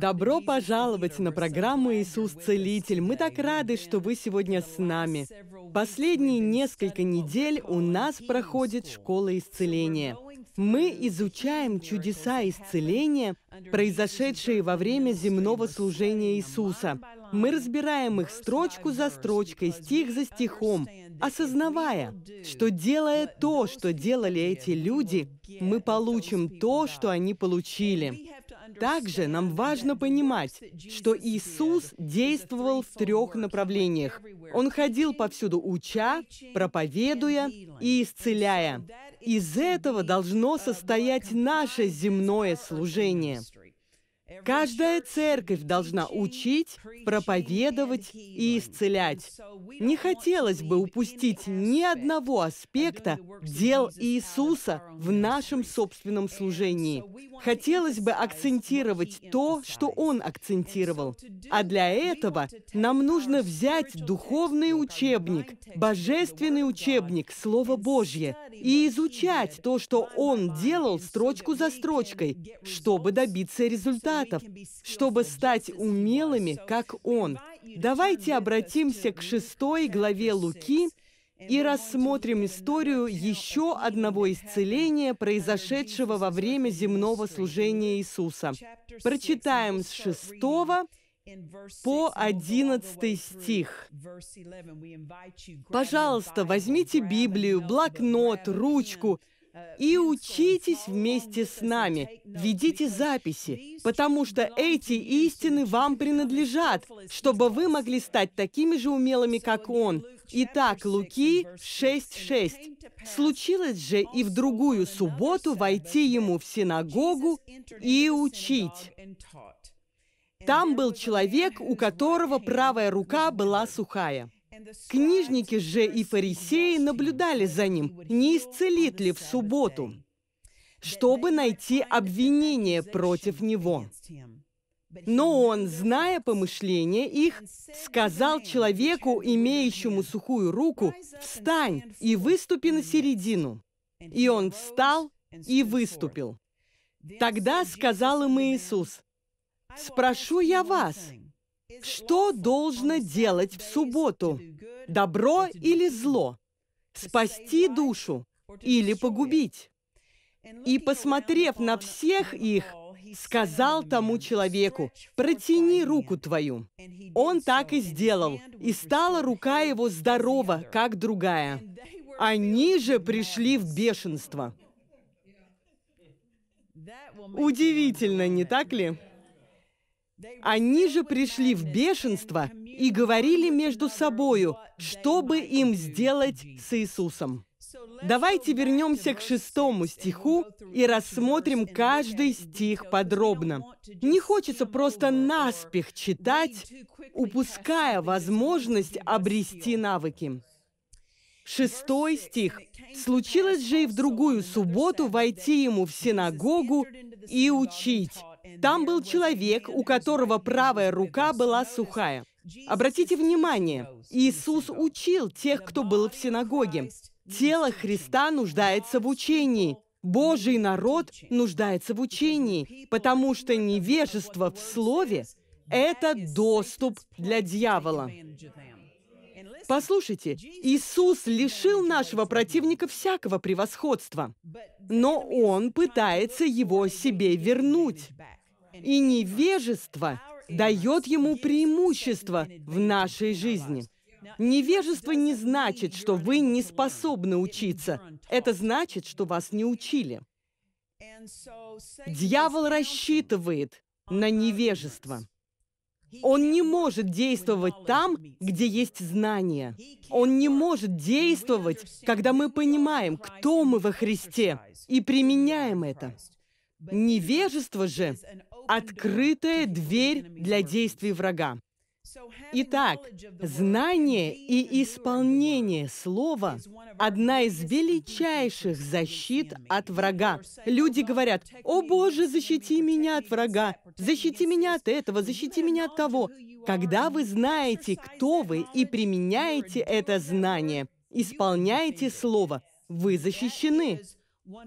Добро пожаловать на программу «Иисус Целитель». Мы так рады, что вы сегодня с нами. Последние несколько недель у нас проходит школа исцеления. Мы изучаем чудеса исцеления, произошедшие во время земного служения Иисуса. Мы разбираем их строчку за строчкой, стих за стихом, осознавая, что делая то, что делали эти люди, мы получим то, что они получили. Также нам важно понимать, что Иисус действовал в трех направлениях. Он ходил повсюду уча, проповедуя и исцеляя. Из этого должно состоять наше земное служение. Каждая церковь должна учить, проповедовать и исцелять. Не хотелось бы упустить ни одного аспекта дел Иисуса в нашем собственном служении. Хотелось бы акцентировать то, что Он акцентировал. А для этого нам нужно взять духовный учебник, божественный учебник, Слово Божье, и изучать то, что Он делал строчку за строчкой, чтобы добиться результата ответов, чтобы стать умелыми, как Он. Давайте обратимся к шестой главе Луки и рассмотрим историю еще одного исцеления, произошедшего во время земного служения Иисуса. Прочитаем с 6 по 11 стих. Пожалуйста, возьмите Библию, блокнот, ручку – и учитесь вместе с нами. Ведите записи, потому что эти истины вам принадлежат, чтобы вы могли стать такими же умелыми, как Он. Итак, Луки 6.6. «Случилось же и в другую субботу войти ему в синагогу и учить». Там был человек, у которого правая рука была сухая. Книжники же и фарисеи наблюдали за ним, не исцелит ли в субботу, чтобы найти обвинение против него. Но он, зная помышления их, сказал человеку, имеющему сухую руку, «Встань и выступи на середину». И он встал и выступил. Тогда сказал им Иисус, «Спрошу я вас, что должно делать в субботу? Добро или зло? Спасти душу или погубить? И, посмотрев на всех их, сказал тому человеку, «Протяни руку твою». Он так и сделал, и стала рука его здорова, как другая. Они же пришли в бешенство. Удивительно, не так ли? Они же пришли в бешенство и говорили между собою, что бы им сделать с Иисусом. Давайте вернемся к шестому стиху и рассмотрим каждый стих подробно. Не хочется просто наспех читать, упуская возможность обрести навыки. Шестой стих. «Случилось же и в другую субботу войти ему в синагогу и учить». Там был человек, у которого правая рука была сухая. Обратите внимание, Иисус учил тех, кто был в синагоге. Тело Христа нуждается в учении. Божий народ нуждается в учении, потому что невежество в слове – это доступ для дьявола. Послушайте, Иисус лишил нашего противника всякого превосходства, но Он пытается его себе вернуть и невежество дает ему преимущество в нашей жизни. Невежество не значит, что вы не способны учиться. Это значит, что вас не учили. Дьявол рассчитывает на невежество. Он не может действовать там, где есть знание. Он не может действовать, когда мы понимаем, кто мы во Христе, и применяем это. Невежество же открытая дверь для действий врага. Итак, знание и исполнение слова – одна из величайших защит от врага. Люди говорят, «О Боже, защити меня от врага! Защити меня от этого! Защити меня от того!» Когда вы знаете, кто вы, и применяете это знание, исполняете слово, вы защищены.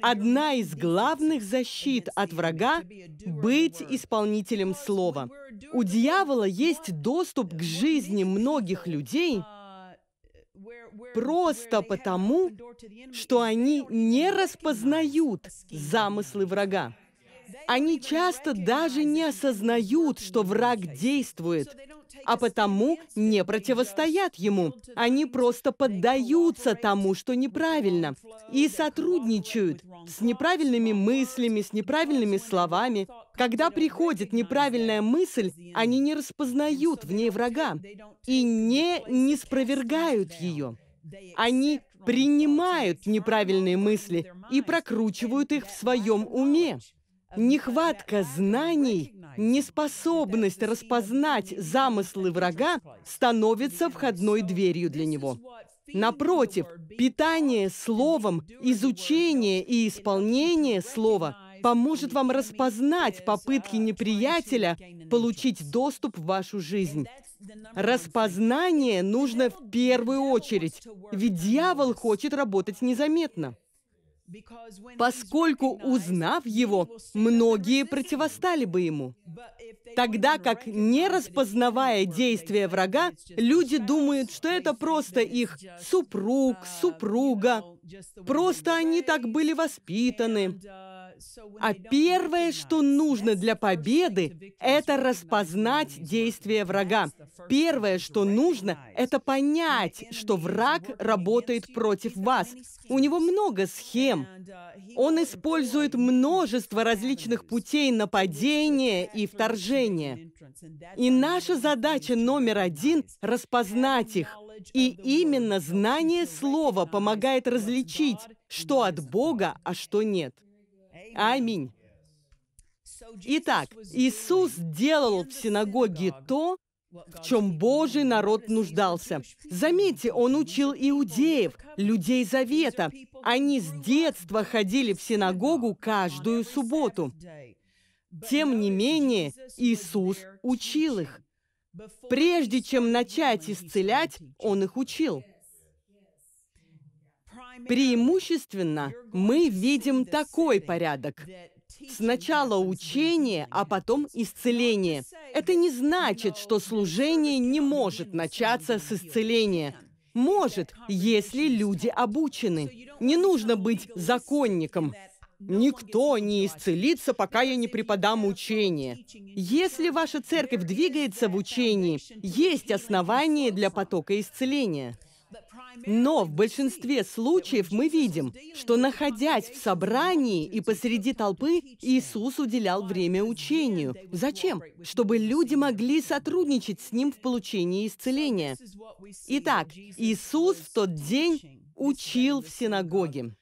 Одна из главных защит от врага – быть исполнителем слова. У дьявола есть доступ к жизни многих людей просто потому, что они не распознают замыслы врага. Они часто даже не осознают, что враг действует, а потому не противостоят ему. Они просто поддаются тому, что неправильно, и сотрудничают с неправильными мыслями, с неправильными словами. Когда приходит неправильная мысль, они не распознают в ней врага и не неспровергают ее. Они принимают неправильные мысли и прокручивают их в своем уме. Нехватка знаний, неспособность распознать замыслы врага становится входной дверью для него. Напротив, питание словом, изучение и исполнение слова поможет вам распознать попытки неприятеля получить доступ в вашу жизнь. Распознание нужно в первую очередь, ведь дьявол хочет работать незаметно поскольку, узнав его, многие противостали бы ему. Тогда как, не распознавая действия врага, люди думают, что это просто их супруг, uh, супруга, просто они так были воспитаны. Uh, Uh, а первое, что нужно для победы, это распознать действия врага. Первое, что нужно, это понять, что враг работает против вас. У него много схем. Uh, Он использует множество различных путей нападения и вторжения. И наша задача номер один – распознать их. И именно знание слова помогает различить, что от Бога, а что нет. Аминь. Итак, Иисус делал в синагоге то, в чем Божий народ нуждался. Заметьте, он учил иудеев, людей Завета. Они с детства ходили в синагогу каждую субботу. Тем не менее, Иисус учил их. Прежде чем начать исцелять, Он их учил. Преимущественно мы видим такой порядок. Сначала учение, а потом исцеление. Это не значит, что служение не может начаться с исцеления. Может, если люди обучены. Не нужно быть законником. Никто не исцелится, пока я не преподам учение. Если ваша церковь двигается в учении, есть основания для потока исцеления. Но в большинстве случаев мы видим, что находясь в собрании и посреди толпы, Иисус уделял время учению. Зачем? Чтобы люди могли сотрудничать с Ним в получении исцеления. Итак, Иисус в тот день учил в синагоге.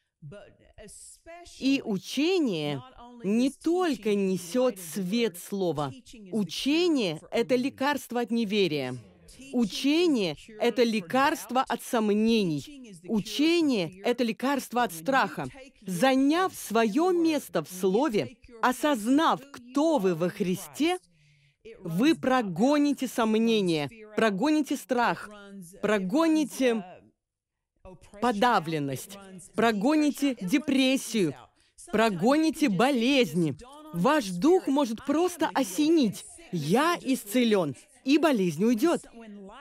И учение не только несет свет слова. Учение — это лекарство от неверия. Учение – это лекарство от сомнений. Учение – это лекарство от страха. Заняв свое место в Слове, осознав, кто вы во Христе, вы прогоните сомнения, прогоните страх, прогоните подавленность, прогоните депрессию, прогоните болезни. Ваш дух может просто осенить. Я исцелен и болезнь уйдет.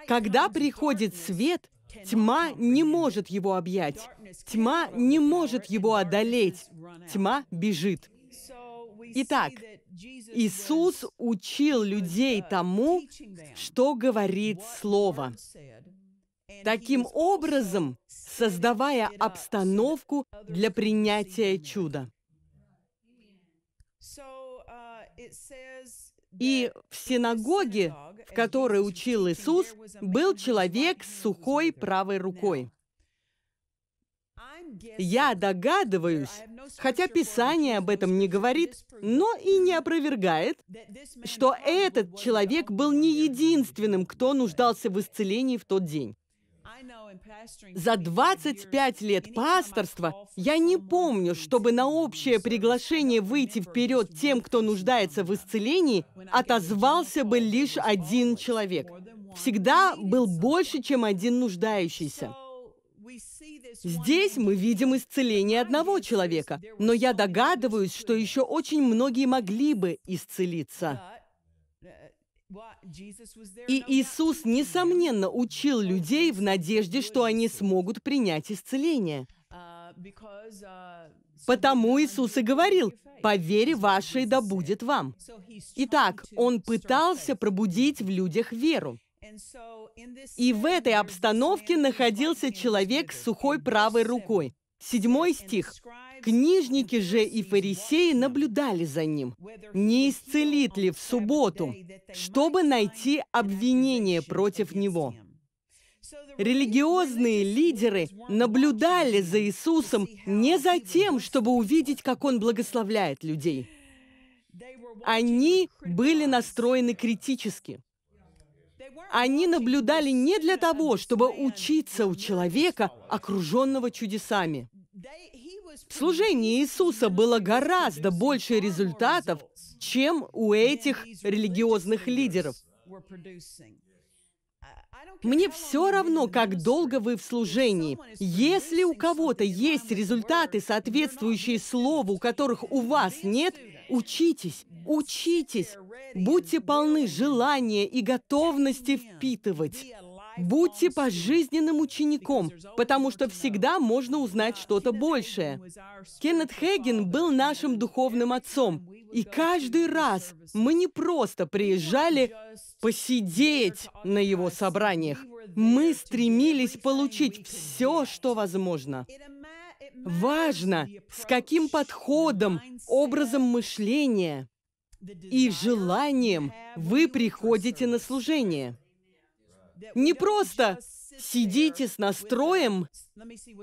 Когда приходит свет, тьма не может его объять, тьма не может его одолеть, тьма бежит. Итак, Иисус учил людей тому, что говорит Слово. Таким образом, создавая обстановку для принятия чуда. Uh, и в синагоге, в которой учил Иисус, был человек с сухой правой рукой. Я догадываюсь, хотя Писание об этом не говорит, но и не опровергает, что этот человек был не единственным, кто нуждался в исцелении в тот день. За 25 лет пасторства я не помню, чтобы на общее приглашение выйти вперед тем, кто нуждается в исцелении, отозвался бы лишь один человек. Всегда был больше, чем один нуждающийся. Здесь мы видим исцеление одного человека, но я догадываюсь, что еще очень многие могли бы исцелиться. И Иисус, несомненно, учил людей в надежде, что они смогут принять исцеление. Uh, uh, Потому Иисус и говорил, «По вере вашей да будет вам». Итак, Он пытался пробудить в людях веру. И в этой обстановке находился человек с сухой правой рукой. Седьмой стих. Книжники же и фарисеи наблюдали за ним, не исцелит ли в субботу, чтобы найти обвинение против него. Религиозные лидеры наблюдали за Иисусом не за тем, чтобы увидеть, как Он благословляет людей. Они были настроены критически. Они наблюдали не для того, чтобы учиться у человека, окруженного чудесами. В служении Иисуса было гораздо больше результатов, чем у этих религиозных лидеров. Мне все равно, как долго вы в служении. Если у кого-то есть результаты, соответствующие слову, которых у вас нет, учитесь, учитесь. Будьте полны желания и готовности впитывать. Будьте пожизненным учеником, потому что всегда можно узнать что-то большее. Кеннет Хейген был нашим духовным отцом, и каждый раз мы не просто приезжали посидеть на его собраниях, мы стремились получить все, что возможно. Важно, с каким подходом, образом мышления и желанием вы приходите на служение. Не просто сидите с настроем,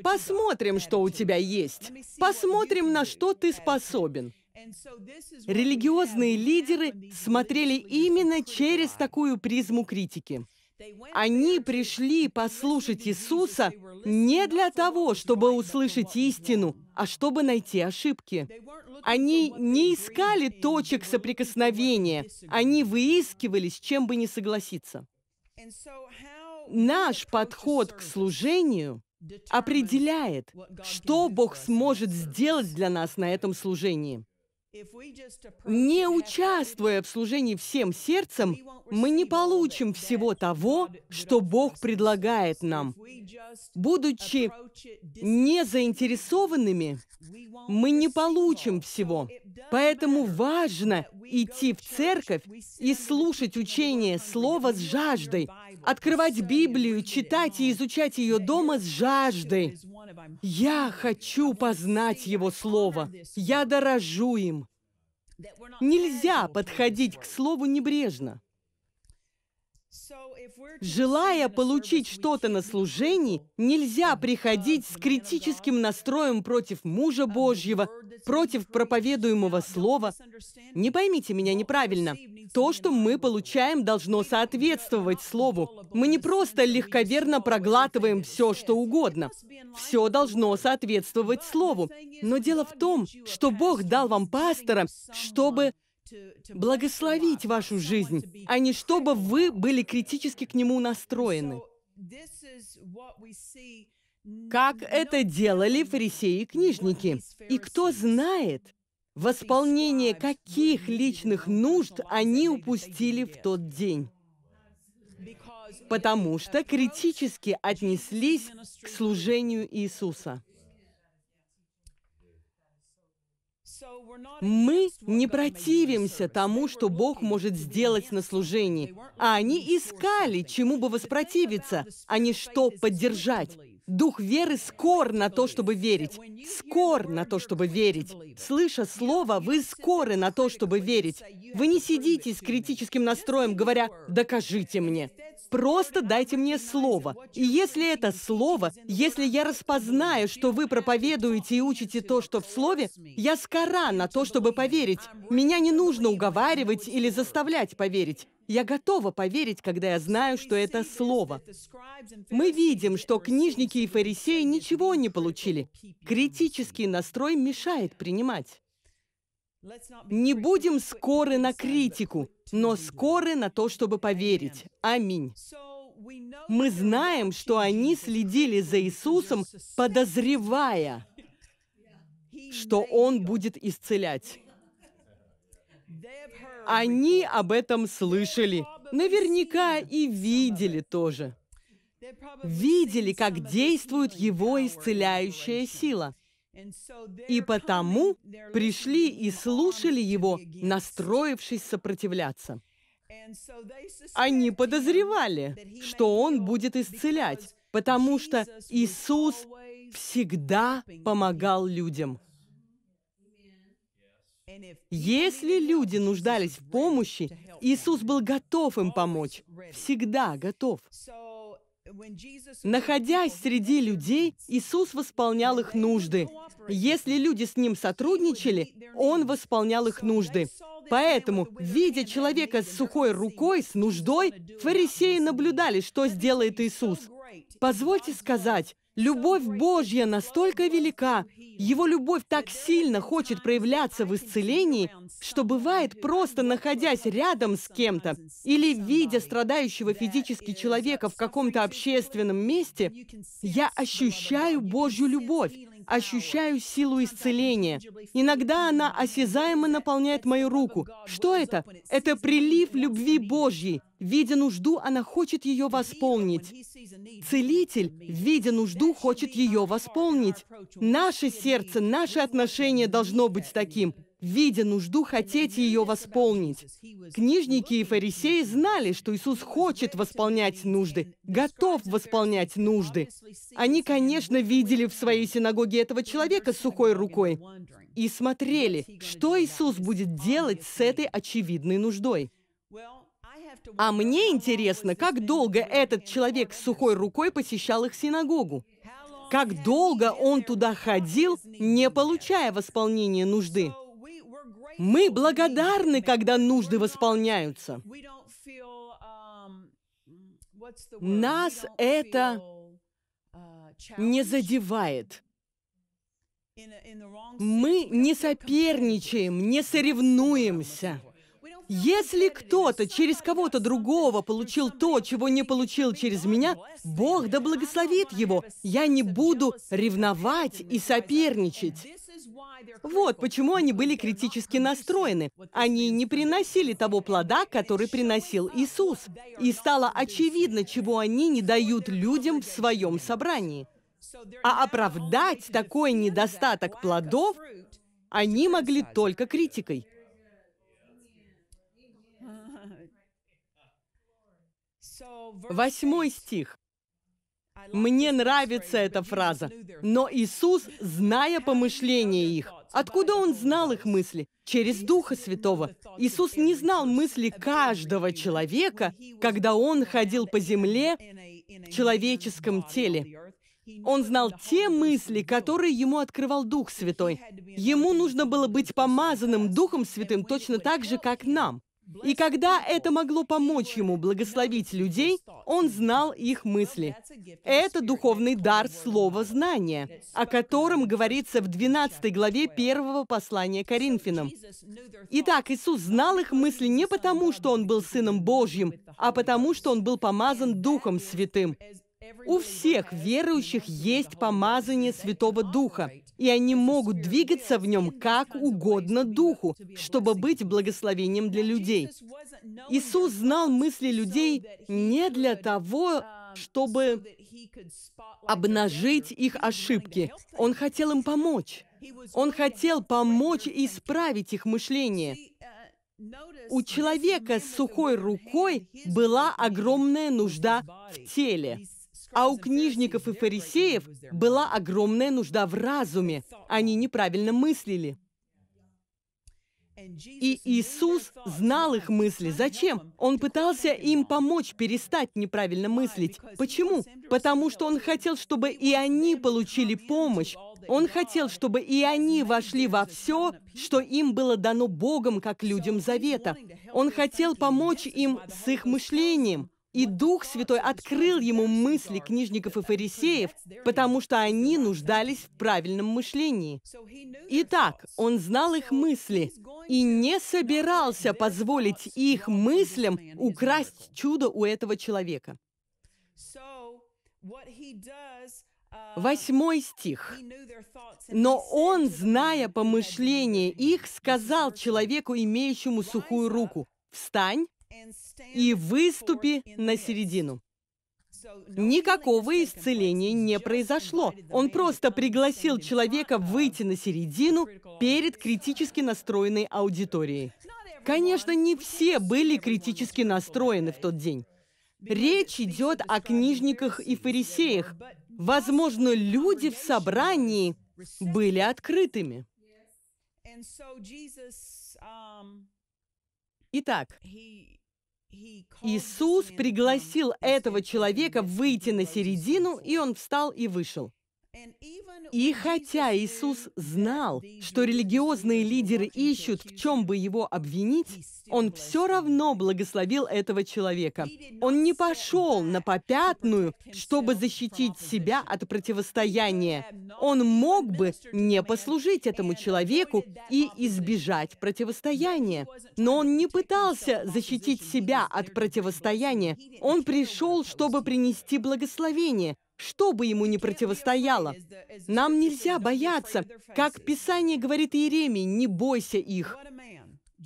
посмотрим, что у тебя есть, посмотрим, на что ты способен. Религиозные лидеры смотрели именно через такую призму критики. Они пришли послушать Иисуса не для того, чтобы услышать истину, а чтобы найти ошибки. Они не искали точек соприкосновения, они выискивали, с чем бы не согласиться. Наш подход к служению определяет, что Бог сможет сделать для нас на этом служении. Не участвуя в служении всем сердцем, мы не получим всего того, что Бог предлагает нам. Будучи не заинтересованными, мы не получим всего. Поэтому важно идти в церковь и слушать учение Слова с жаждой, открывать Библию, читать и изучать ее дома с жаждой. Я хочу познать Его Слово. Я дорожу им. Нельзя подходить к слову небрежно. Желая получить что-то на служении, нельзя приходить с критическим настроем против мужа Божьего, против проповедуемого слова. Не поймите меня неправильно. То, что мы получаем, должно соответствовать слову. Мы не просто легковерно проглатываем все, что угодно. Все должно соответствовать слову. Но дело в том, что Бог дал вам пастора, чтобы благословить вашу жизнь, а не чтобы вы были критически к нему настроены. Как это делали фарисеи и книжники. И кто знает, восполнение каких личных нужд они упустили в тот день. Потому что критически отнеслись к служению Иисуса. Мы не противимся тому, что Бог может сделать на служении, а они искали, чему бы воспротивиться, а не что поддержать. Дух веры скор на то, чтобы верить. Скор на то, чтобы верить. Слыша слово, вы скоры на то, чтобы верить. Вы не сидите с критическим настроем, говоря «докажите мне». Просто дайте мне слово. И если это слово, если я распознаю, что вы проповедуете и учите то, что в слове, я скора на то, чтобы поверить. Меня не нужно уговаривать или заставлять поверить. Я готова поверить, когда я знаю, что это слово. Мы видим, что книжники и фарисеи ничего не получили. Критический настрой мешает принимать. Не будем скоры на критику, но скоры на то, чтобы поверить. Аминь. Мы знаем, что они следили за Иисусом, подозревая, что Он будет исцелять. Они об этом слышали. Наверняка и видели тоже. Видели, как действует Его исцеляющая сила – и потому пришли и слушали его, настроившись сопротивляться. Они подозревали, что он будет исцелять, потому что Иисус всегда помогал людям. Если люди нуждались в помощи, Иисус был готов им помочь, всегда готов. Находясь среди людей, Иисус восполнял их нужды. Если люди с Ним сотрудничали, Он восполнял их нужды. Поэтому, видя человека с сухой рукой, с нуждой, фарисеи наблюдали, что сделает Иисус. Позвольте сказать, Любовь Божья настолько велика, Его любовь так сильно хочет проявляться в исцелении, что бывает просто находясь рядом с кем-то или видя страдающего физически человека в каком-то общественном месте, я ощущаю Божью любовь, ощущаю силу исцеления. Иногда она осязаемо наполняет мою руку. Что это? Это прилив любви Божьей. Видя нужду, она хочет ее восполнить. Целитель, видя нужду, хочет ее восполнить. Наше сердце, наше отношение должно быть таким видя нужду, хотеть ее восполнить. Книжники и фарисеи знали, что Иисус хочет восполнять нужды, готов восполнять нужды. Они, конечно, видели в своей синагоге этого человека с сухой рукой и смотрели, что Иисус будет делать с этой очевидной нуждой. А мне интересно, как долго этот человек с сухой рукой посещал их синагогу как долго он туда ходил, не получая восполнения нужды. Мы благодарны, когда нужды восполняются. Um, Нас это uh, не задевает. Мы не соперничаем, не соревнуемся. Если кто-то через кого-то другого получил то, чего не получил через меня, Бог да благословит его. Я не буду ревновать и соперничать. Вот почему они были критически настроены. Они не приносили того плода, который приносил Иисус. И стало очевидно, чего они не дают людям в своем собрании. А оправдать такой недостаток плодов они могли только критикой. Восьмой стих. Мне нравится эта фраза. Но Иисус, зная помышления их, откуда Он знал их мысли? Через Духа Святого. Иисус не знал мысли каждого человека, когда Он ходил по земле в человеческом теле. Он знал те мысли, которые ему открывал Дух Святой. Ему нужно было быть помазанным Духом Святым точно так же, как нам. И когда это могло помочь ему благословить людей, он знал их мысли. Это духовный дар слова знания, о котором говорится в 12 главе первого послания Коринфянам. Итак, Иисус знал их мысли не потому, что Он был Сыном Божьим, а потому, что Он был помазан Духом Святым. У всех верующих есть помазание Святого Духа, и они могут двигаться в нем как угодно духу, чтобы быть благословением для людей. Иисус знал мысли людей не для того, чтобы обнажить их ошибки. Он хотел им помочь. Он хотел помочь исправить их мышление. У человека с сухой рукой была огромная нужда в теле. А у книжников и фарисеев была огромная нужда в разуме. Они неправильно мыслили. И Иисус знал их мысли. Зачем? Он пытался им помочь перестать неправильно мыслить. Почему? Потому что Он хотел, чтобы и они получили помощь. Он хотел, чтобы и они вошли во все, что им было дано Богом, как людям Завета. Он хотел помочь им с их мышлением. И Дух Святой открыл ему мысли книжников и фарисеев, потому что они нуждались в правильном мышлении. Итак, он знал их мысли и не собирался позволить их мыслям украсть чудо у этого человека. Восьмой стих. «Но он, зная помышление их, сказал человеку, имеющему сухую руку, «Встань, и выступи на середину. Никакого исцеления не произошло. Он просто пригласил человека выйти на середину перед критически настроенной аудиторией. Конечно, не все были критически настроены в тот день. Речь идет о книжниках и фарисеях. Возможно, люди в собрании были открытыми. Um, Итак, Иисус пригласил этого человека выйти на середину, и он встал и вышел. И хотя Иисус знал, что религиозные лидеры ищут, в чем бы его обвинить, он все равно благословил этого человека. Он не пошел на попятную, чтобы защитить себя от противостояния. Он мог бы не послужить этому человеку и избежать противостояния. Но он не пытался защитить себя от противостояния. Он пришел, чтобы принести благословение – что бы ему ни противостояло. Нам нельзя бояться. Как Писание говорит Иеремии, не бойся их.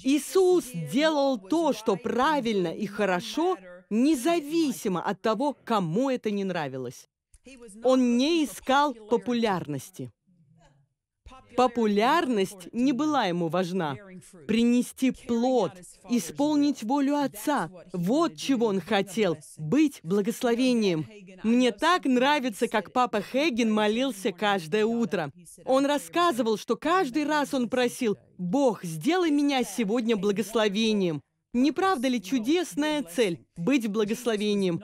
Иисус делал то, что правильно и хорошо, независимо от того, кому это не нравилось. Он не искал популярности. Популярность не была ему важна. Принести плод, исполнить волю Отца – вот чего он хотел – быть благословением. Мне так нравится, как папа Хейген молился каждое утро. Он рассказывал, что каждый раз он просил «Бог, сделай меня сегодня благословением». Не правда ли чудесная цель – быть благословением?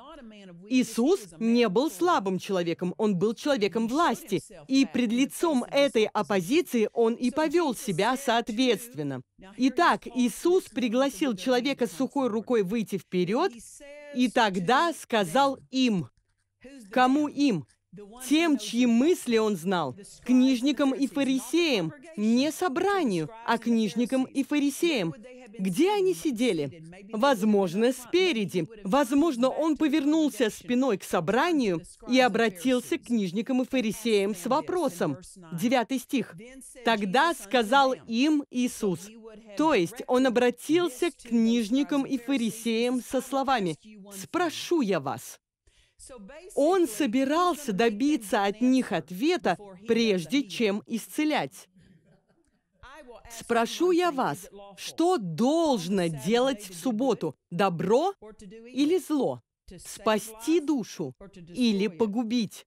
Иисус не был слабым человеком, он был человеком власти. И пред лицом этой оппозиции он и повел себя соответственно. Итак, Иисус пригласил человека с сухой рукой выйти вперед, и тогда сказал им, Кому им? тем, чьи мысли он знал, книжникам и фарисеям, не собранию, а книжникам и фарисеям. Где они сидели? Возможно, спереди. Возможно, он повернулся спиной к собранию и обратился к книжникам и фарисеям с вопросом. Девятый стих. «Тогда сказал им Иисус». То есть он обратился к книжникам и фарисеям со словами «Спрошу я вас». Он собирался добиться от них ответа, прежде чем исцелять. Спрошу я вас, что должно делать в субботу, добро или зло? спасти душу или погубить.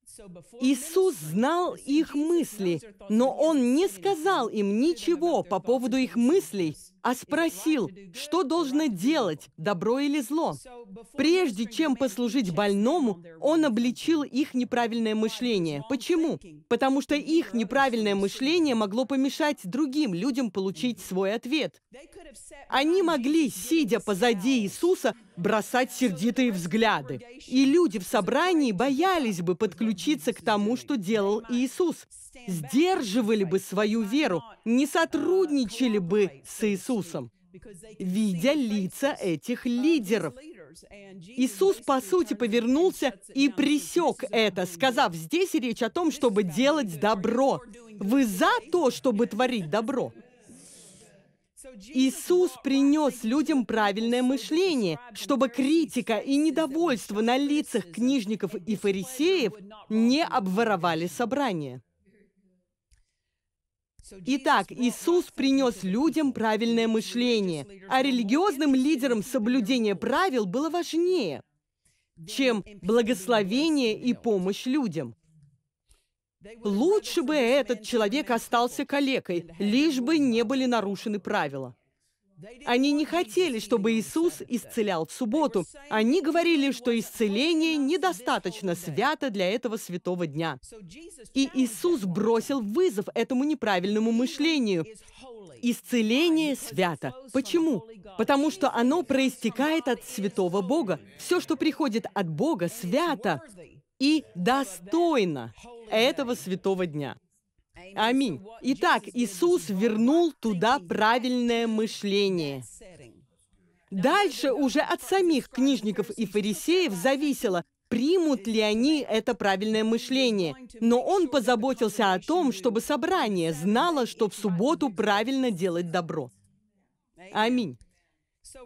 Иисус знал их мысли, но Он не сказал им ничего по поводу их мыслей, а спросил, что должно делать, добро или зло. Прежде чем послужить больному, он обличил их неправильное мышление. Почему? Потому что их неправильное мышление могло помешать другим людям получить свой ответ. Они могли, сидя позади Иисуса, бросать сердитые взгляды. И люди в собрании боялись бы подключиться к тому, что делал Иисус сдерживали бы свою веру, не сотрудничали бы с Иисусом, видя лица этих лидеров. Иисус, по сути, повернулся и пресек это, сказав, здесь речь о том, чтобы делать добро. Вы за то, чтобы творить добро? Иисус принес людям правильное мышление, чтобы критика и недовольство на лицах книжников и фарисеев не обворовали собрание. Итак, Иисус принес людям правильное мышление, а религиозным лидерам соблюдение правил было важнее, чем благословение и помощь людям. Лучше бы этот человек остался калекой, лишь бы не были нарушены правила. Они не хотели, чтобы Иисус исцелял в субботу. Они говорили, что исцеление недостаточно свято для этого святого дня. И Иисус бросил вызов этому неправильному мышлению. Исцеление свято. Почему? Потому что оно проистекает от святого Бога. Все, что приходит от Бога, свято и достойно этого святого дня. Аминь. Итак, Иисус вернул туда правильное мышление. Дальше уже от самих книжников и фарисеев зависело, примут ли они это правильное мышление. Но он позаботился о том, чтобы собрание знало, что в субботу правильно делать добро. Аминь.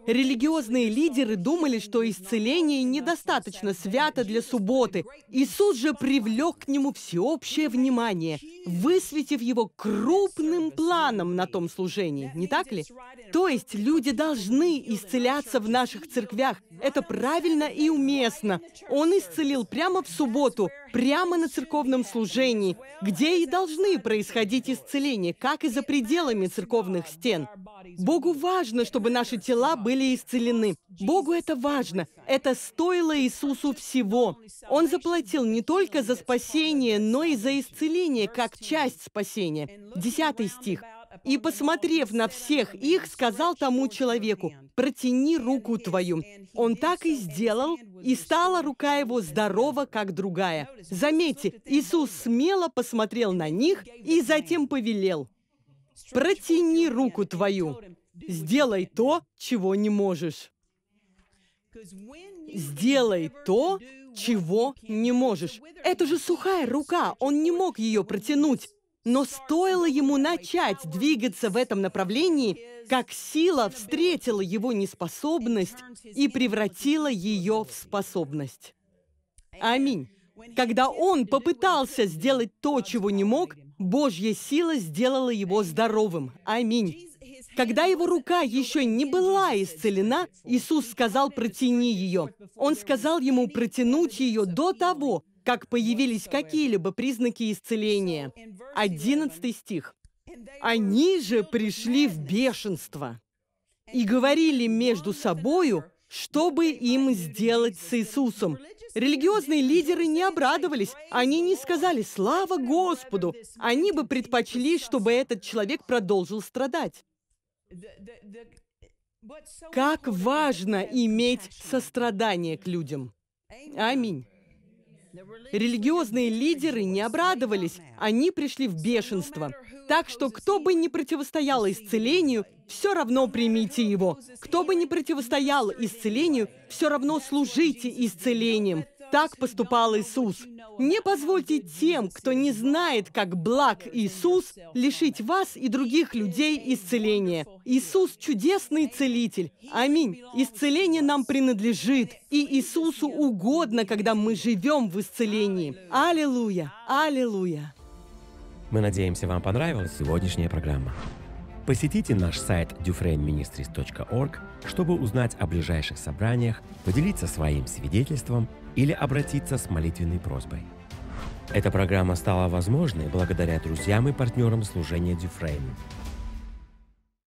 Религиозные лидеры думали, что исцеление недостаточно свято для субботы. Иисус же привлек к нему всеобщее внимание, высветив его крупным планом на том служении, не так ли? То есть люди должны исцеляться в наших церквях, это правильно и уместно. Он исцелил прямо в субботу, прямо на церковном служении, где и должны происходить исцеления, как и за пределами церковных стен. Богу важно, чтобы наши тела были исцелены. Богу это важно. Это стоило Иисусу всего. Он заплатил не только за спасение, но и за исцеление, как часть спасения. Десятый стих и, посмотрев на всех их, сказал тому человеку, «Протяни руку твою». Он так и сделал, и стала рука его здорова, как другая. Заметьте, Иисус смело посмотрел на них и затем повелел, «Протяни руку твою, сделай то, чего не можешь». «Сделай то, чего не можешь». Это же сухая рука, он не мог ее протянуть. Но стоило ему начать двигаться в этом направлении, как сила встретила его неспособность и превратила ее в способность. Аминь. Когда он попытался сделать то, чего не мог, Божья сила сделала его здоровым. Аминь. Когда его рука еще не была исцелена, Иисус сказал «протяни ее». Он сказал ему протянуть ее до того, как появились какие-либо признаки исцеления. Одиннадцатый стих. «Они же пришли в бешенство и говорили между собою, чтобы им сделать с Иисусом. Религиозные лидеры не обрадовались, они не сказали «Слава Господу!» Они бы предпочли, чтобы этот человек продолжил страдать. Как важно иметь сострадание к людям. Аминь. Религиозные лидеры не обрадовались, они пришли в бешенство. Так что кто бы ни противостоял исцелению, все равно примите его. Кто бы ни противостоял исцелению, все равно служите исцелением. Так поступал Иисус. Не позвольте тем, кто не знает, как благ Иисус, лишить вас и других людей исцеления. Иисус – чудесный целитель. Аминь. Исцеление нам принадлежит, и Иисусу угодно, когда мы живем в исцелении. Аллилуйя! Аллилуйя! Мы надеемся, вам понравилась сегодняшняя программа. Посетите наш сайт dufrainministries.org, чтобы узнать о ближайших собраниях, поделиться своим свидетельством – или обратиться с молитвенной просьбой. Эта программа стала возможной благодаря друзьям и партнерам служения Дюфрейм.